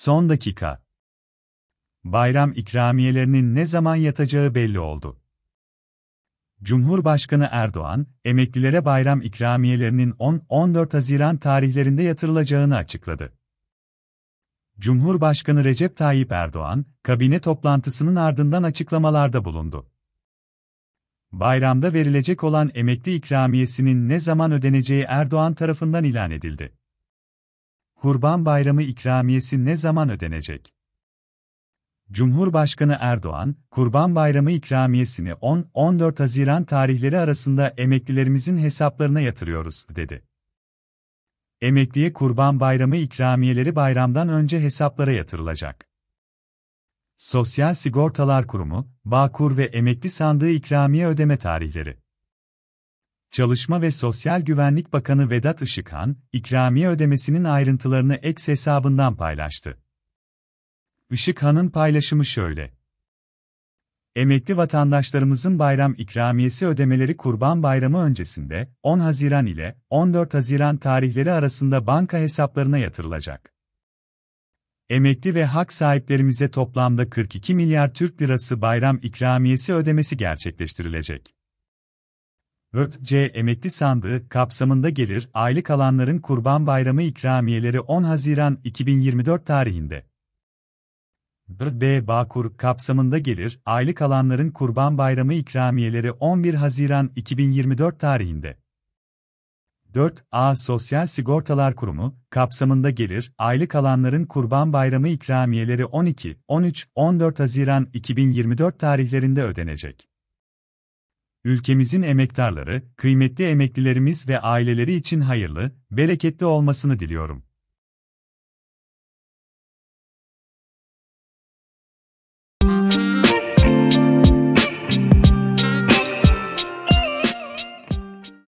Son dakika. Bayram ikramiyelerinin ne zaman yatacağı belli oldu. Cumhurbaşkanı Erdoğan, emeklilere bayram ikramiyelerinin 10-14 Haziran tarihlerinde yatırılacağını açıkladı. Cumhurbaşkanı Recep Tayyip Erdoğan, kabine toplantısının ardından açıklamalarda bulundu. Bayramda verilecek olan emekli ikramiyesinin ne zaman ödeneceği Erdoğan tarafından ilan edildi. Kurban Bayramı ikramiyesi ne zaman ödenecek? Cumhurbaşkanı Erdoğan, Kurban Bayramı ikramiyesini 10-14 Haziran tarihleri arasında emeklilerimizin hesaplarına yatırıyoruz, dedi. Emekliye Kurban Bayramı ikramiyeleri bayramdan önce hesaplara yatırılacak. Sosyal Sigortalar Kurumu, Bağkur ve Emekli Sandığı ikramiye ödeme tarihleri Çalışma ve Sosyal Güvenlik Bakanı Vedat Işıkhan, ikramiye ödemesinin ayrıntılarını X hesabından paylaştı. Işıkhan'ın paylaşımı şöyle. Emekli vatandaşlarımızın bayram ikramiyesi ödemeleri Kurban Bayramı öncesinde 10 Haziran ile 14 Haziran tarihleri arasında banka hesaplarına yatırılacak. Emekli ve hak sahiplerimize toplamda 42 milyar Türk lirası bayram ikramiyesi ödemesi gerçekleştirilecek. 4c emekli sandığı kapsamında gelir aylık alanların Kurban Bayramı ikramiyeleri 10 Haziran 2024 tarihinde. B. Bağkur kapsamında gelir aylık alanların Kurban Bayramı ikramiyeleri 11 Haziran 2024 tarihinde. 4. A. Sosyal Sigortalar Kurumu, kapsamında gelir, aylık alanların Kurban Bayramı ikramiyeleri 12, 13, 14 Haziran 2024 tarihlerinde ödenecek ülkemizin emektarları, kıymetli emeklilerimiz ve aileleri için hayırlı, bereketli olmasını diliyorum.